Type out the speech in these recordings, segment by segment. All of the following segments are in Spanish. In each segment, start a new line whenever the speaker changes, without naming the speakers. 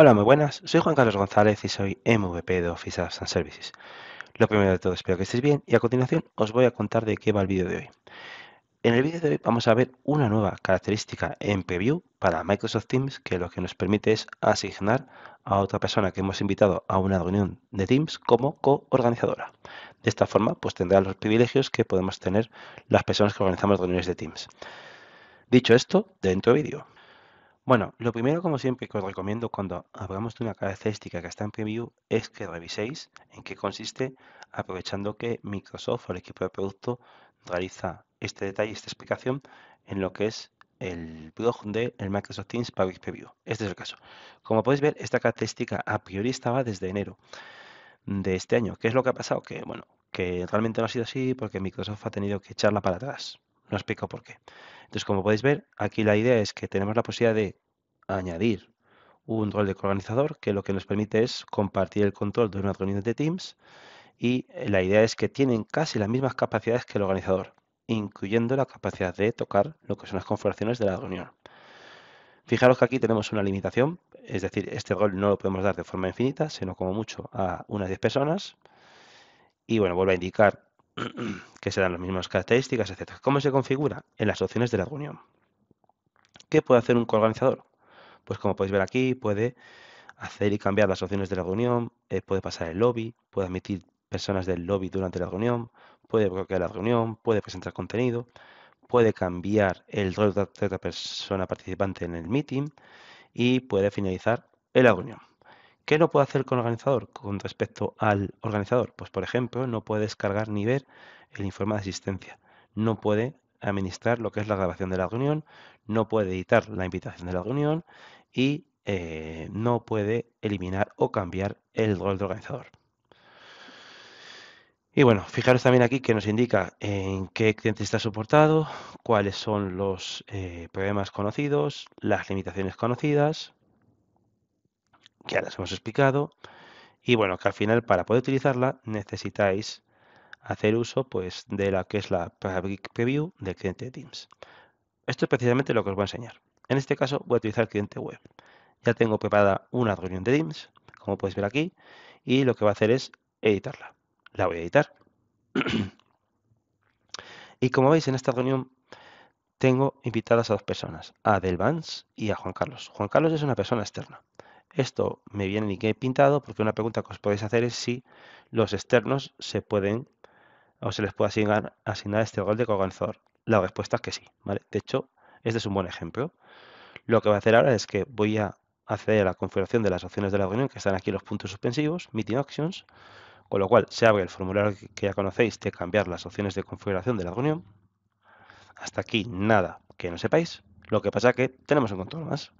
Hola, muy buenas. Soy Juan Carlos González y soy MVP de Office Apps Services. Lo primero de todo, espero que estéis bien y a continuación os voy a contar de qué va el vídeo de hoy. En el vídeo de hoy vamos a ver una nueva característica en preview para Microsoft Teams que lo que nos permite es asignar a otra persona que hemos invitado a una reunión de Teams como coorganizadora. De esta forma, pues tendrá los privilegios que podemos tener las personas que organizamos reuniones de Teams. Dicho esto, dentro vídeo. Bueno, lo primero, como siempre, que os recomiendo cuando hablamos de una característica que está en preview es que reviséis en qué consiste, aprovechando que Microsoft o el equipo de producto realiza este detalle, esta explicación, en lo que es el blog de Microsoft Teams Public Preview. Este es el caso. Como podéis ver, esta característica a priori estaba desde enero de este año. ¿Qué es lo que ha pasado? Que, bueno, que realmente no ha sido así porque Microsoft ha tenido que echarla para atrás. No explico por qué. Entonces, como podéis ver, aquí la idea es que tenemos la posibilidad de añadir un rol de coorganizador que lo que nos permite es compartir el control de una reunión de Teams y eh, la idea es que tienen casi las mismas capacidades que el organizador, incluyendo la capacidad de tocar lo que son las configuraciones de la reunión. Fijaros que aquí tenemos una limitación, es decir, este rol no lo podemos dar de forma infinita, sino como mucho a unas 10 personas. Y bueno, vuelvo a indicar que se dan las mismas características, etc. ¿Cómo se configura? En las opciones de la reunión. ¿Qué puede hacer un coorganizador? pues como podéis ver aquí, puede hacer y cambiar las opciones de la reunión, eh, puede pasar el lobby, puede admitir personas del lobby durante la reunión, puede bloquear la reunión, puede presentar contenido, puede cambiar el rol de otra persona participante en el meeting y puede finalizar la reunión. ¿Qué no puede hacer con el organizador con respecto al organizador? Pues por ejemplo, no puede descargar ni ver el informe de asistencia, no puede administrar lo que es la grabación de la reunión, no puede editar la invitación de la reunión y eh, no puede eliminar o cambiar el rol de organizador. Y bueno, fijaros también aquí que nos indica en qué cliente está soportado, cuáles son los eh, problemas conocidos, las limitaciones conocidas, que ya las hemos explicado, y bueno, que al final para poder utilizarla necesitáis hacer uso pues, de la que es la Preview del cliente de Teams. Esto es precisamente lo que os voy a enseñar. En este caso voy a utilizar el cliente web. Ya tengo preparada una reunión de DIMS, como podéis ver aquí, y lo que va a hacer es editarla. La voy a editar. y como veis, en esta reunión tengo invitadas a dos personas, a Delvans y a Juan Carlos. Juan Carlos es una persona externa. Esto me viene ni que he pintado porque una pregunta que os podéis hacer es si los externos se pueden o se les puede asignar, este rol de coorganizador. La respuesta es que sí, ¿vale? De hecho, este es un buen ejemplo. Lo que voy a hacer ahora es que voy a acceder a la configuración de las opciones de la reunión, que están aquí los puntos suspensivos, Meeting options, con lo cual se abre el formulario que ya conocéis de cambiar las opciones de configuración de la reunión. Hasta aquí nada que no sepáis. Lo que pasa es que tenemos un control más.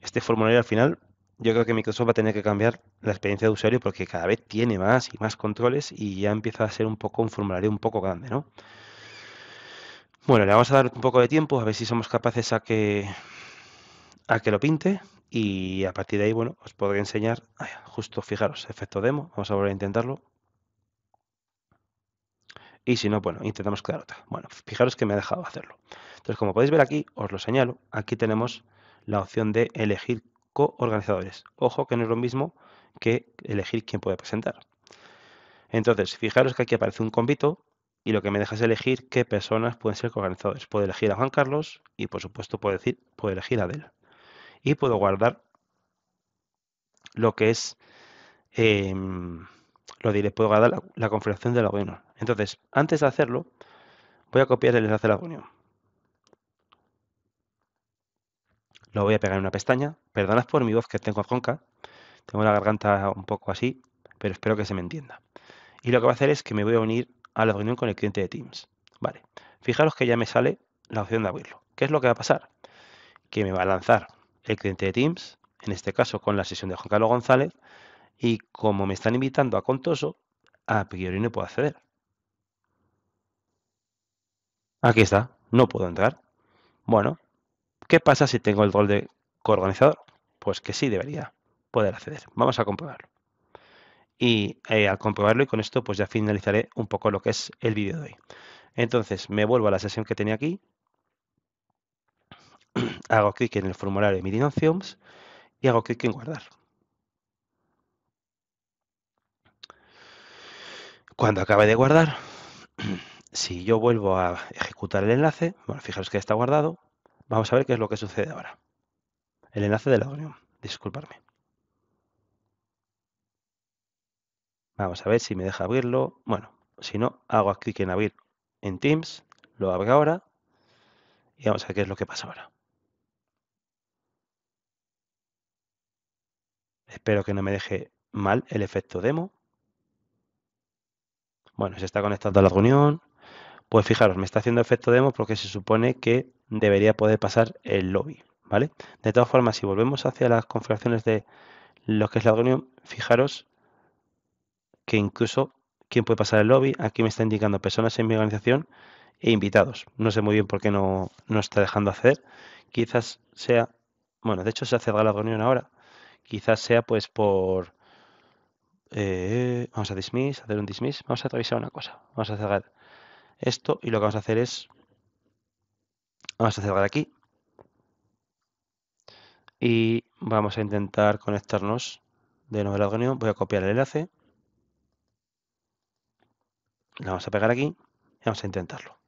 Este formulario al final, yo creo que Microsoft va a tener que cambiar la experiencia de usuario porque cada vez tiene más y más controles y ya empieza a ser un poco un formulario un poco grande, ¿no? Bueno, le vamos a dar un poco de tiempo, a ver si somos capaces a que, a que lo pinte. Y a partir de ahí, bueno, os podré enseñar, justo fijaros, efecto demo, vamos a volver a intentarlo. Y si no, bueno, intentamos crear otra. Bueno, fijaros que me ha dejado hacerlo. Entonces, como podéis ver aquí, os lo señalo, aquí tenemos la opción de elegir coorganizadores. Ojo que no es lo mismo que elegir quién puede presentar. Entonces, fijaros que aquí aparece un convito y lo que me deja es elegir qué personas pueden ser organizadores. Puedo elegir a Juan Carlos y por supuesto puedo, decir, puedo elegir a Adela. Y puedo guardar lo que es, em, lo diré, puedo guardar la, configuración de la reunión. Entonces, antes de hacerlo, voy a copiar el enlace de la reunión. Lo voy a pegar en una pestaña. Perdonad por mi voz que tengo ronca. Tengo la garganta un poco así, pero espero que se me entienda. Y lo que va a hacer es que me voy a unir a la reunión con el cliente de Teams. Vale, fijaros que ya me sale la opción de abrirlo. ¿Qué es lo que va a pasar? Que me va a lanzar el cliente de Teams, en este caso con la sesión de Juan Carlos González, y como me están invitando a Contoso, a priori no puedo acceder. Aquí está, no puedo entrar. Bueno, ¿qué pasa si tengo el rol de coorganizador? Pues que sí debería poder acceder. Vamos a comprobarlo y eh, al comprobarlo y con esto pues ya finalizaré un poco lo que es el vídeo de hoy. Entonces me vuelvo a la sesión que tenía aquí, hago clic en el formulario de mi Options y hago clic en guardar. Cuando acabe de guardar, si yo vuelvo a ejecutar el enlace, bueno, fijaros que está guardado, vamos a ver qué es lo que sucede ahora. El enlace de la reunión, disculparme. Vamos a ver si me deja abrirlo. Bueno, si no, hago clic en abrir en Teams, lo abro ahora y vamos a ver qué es lo que pasa ahora. Espero que no me deje mal el efecto demo. Bueno, se está conectando a la reunión. Pues fijaros, me está haciendo efecto demo porque se supone que debería poder pasar el lobby, ¿vale? De todas formas, si volvemos hacia las configuraciones de lo que es la reunión, fijaros que incluso quién puede pasar el lobby, aquí me está indicando personas en mi organización e invitados. No sé muy bien por qué no, está dejando hacer. Quizás sea, bueno, de hecho se ha cerrado la reunión ahora. Quizás sea pues por... Eh, vamos a dismiss, hacer un dismiss. Vamos a revisar una cosa. Vamos a cerrar esto y lo que vamos a hacer es... Vamos a cerrar aquí. Y vamos a intentar conectarnos de nuevo a la reunión. Voy a copiar el enlace la vamos a pegar aquí y vamos a intentarlo.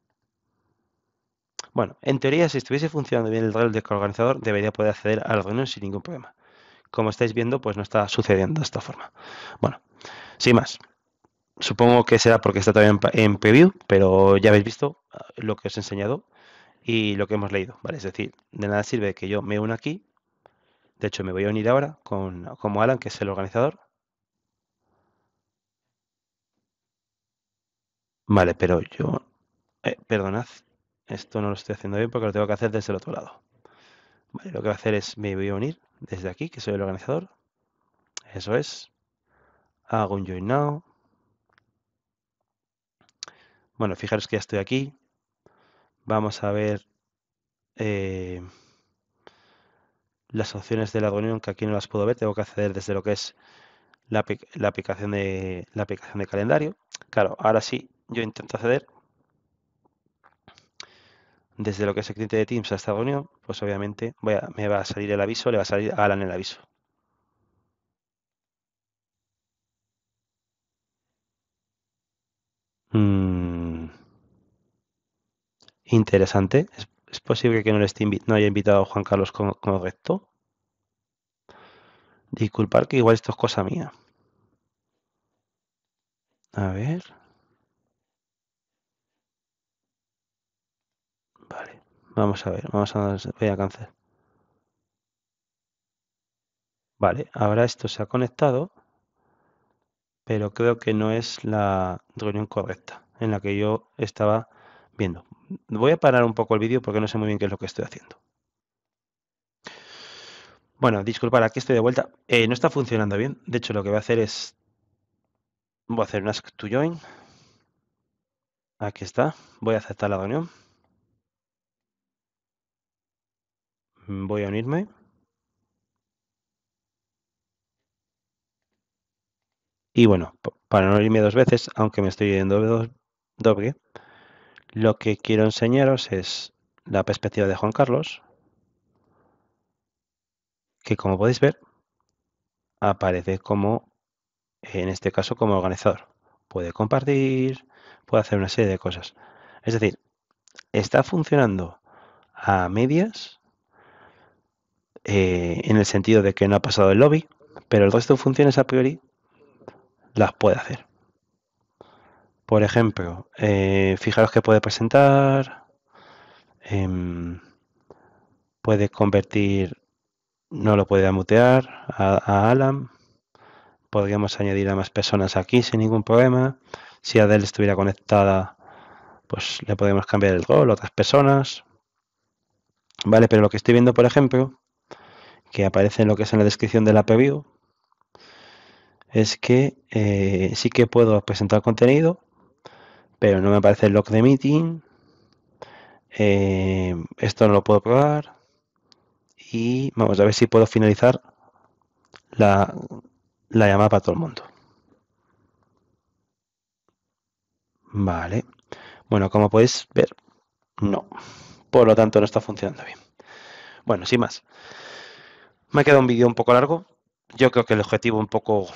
Bueno, en teoría, si estuviese funcionando bien el de organizador, debería poder acceder al reunión sin ningún problema. Como estáis viendo, pues no está sucediendo de esta forma. Bueno, sin más. Supongo que será porque está todavía en preview, pero ya habéis visto ah, lo que os he enseñado y lo que hemos leído, ¿vale? Es decir, de nada sirve que yo me una aquí. De hecho, me voy a unir ahora con, como Alan, que es el organizador. Vale, pero yo... Eh, perdonad, esto no lo estoy haciendo bien porque lo tengo que hacer desde el otro lado. lo que voy a hacer es me voy a unir desde aquí, que soy el organizador. Eso es. Hago un join now. Bueno, fijaros que ya estoy aquí. Vamos a ver eh, las opciones de la reunión, que aquí no las puedo ver. Tengo que acceder desde lo que es la, aplicación, de, la aplicación de calendario. Claro, ahora sí yo intento acceder desde lo que es el cliente de Teams a esta reunión, pues obviamente me va a salir el aviso, le va a salir a Alan el aviso. Mm. Interesante. ¿Es, posible que no, le no haya invitado a Juan Carlos como, correcto. recto? Disculpar que igual esto es cosa mía. A ver. Vamos a ver, vamos a voy a cancelar. Vale, ahora esto se ha conectado, pero creo que no es la reunión correcta en la que yo estaba viendo. Voy a parar un poco el vídeo porque no sé muy bien qué es lo que estoy haciendo. Bueno, disculpad, aquí estoy de vuelta. Eh, no está funcionando bien. De hecho, lo que voy a hacer es... Voy a hacer un ask to join. Aquí está. Voy a aceptar la reunión. Voy a unirme. Y bueno, para no irme dos veces, aunque me estoy yendo doble, lo que quiero enseñaros es la perspectiva de Juan Carlos, que como podéis ver, aparece como, en este caso, como organizador. Puede compartir, puede hacer una serie de cosas. Es decir, está funcionando a medias eh, en el sentido de que no ha pasado el lobby, pero el resto de funciones a priori las puede hacer. Por ejemplo, eh, fijaros que puede presentar, em, puede convertir, no lo puede mutear a, Alan. podríamos añadir a más personas aquí sin ningún problema. Si Adele estuviera conectada, pues le podemos cambiar el rol a otras personas. Vale, pero lo que estoy viendo, por ejemplo, que aparece en lo que es en la descripción de la preview es que eh, sí que puedo presentar contenido, pero no me aparece el log de meeting. Eh, esto no lo puedo probar. Y vamos a ver si puedo finalizar la, la llamada para todo el mundo. Vale. Bueno, como podéis ver, no. Por lo tanto, no está funcionando bien. Bueno, sin más. Me ha quedado un vídeo un poco largo. Yo creo que el objetivo un poco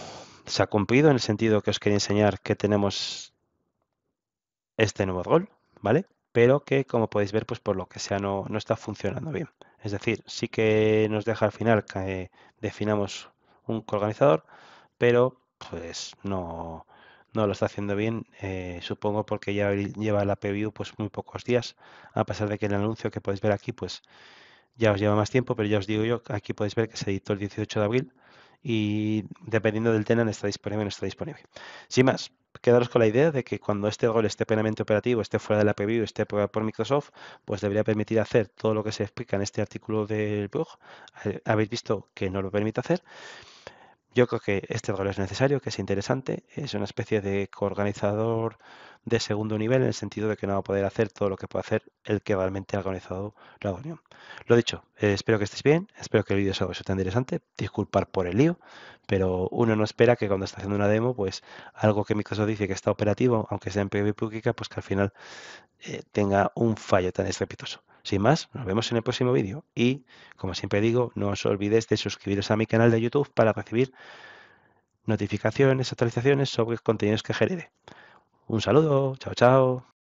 se ha cumplido en el sentido que os quería enseñar que tenemos este nuevo rol, ¿vale? Pero que como podéis ver, pues por lo que sea no, está funcionando bien. Es decir, sí que nos deja al final que definamos un organizador, pero pues no, no lo está haciendo bien, eh, supongo porque ya lleva la preview pues muy pocos días, a pesar de que el anuncio que podéis ver aquí pues ya os lleva más tiempo, pero ya os digo yo, aquí podéis ver que se editó el 18 de abril y dependiendo del tenant está disponible o no está disponible. Sin más, quedaros con la idea de que cuando este gol esté plenamente operativo, esté fuera de la preview, esté aprobado por Microsoft, pues debería permitir hacer todo lo que se explica en este artículo del blog. Habéis visto que no lo permite hacer. Yo creo que este rol es necesario, que es interesante, es una especie de coorganizador de segundo nivel en el sentido de que no va a poder hacer todo lo que puede hacer el que realmente ha organizado la reunión. Lo dicho, eh, espero que estéis bien, espero que el vídeo sea tan interesante, disculpar por el lío, pero uno no espera que cuando está haciendo una demo, pues algo que Microsoft dice que está operativo, aunque sea en previa pública, pues que al final eh, tenga un fallo tan estrepitoso. Sin más, nos vemos en el próximo vídeo y, como siempre digo, no os olvidéis de suscribiros a mi canal de YouTube para recibir notificaciones, actualizaciones sobre contenidos que genere. Un saludo, chao, chao.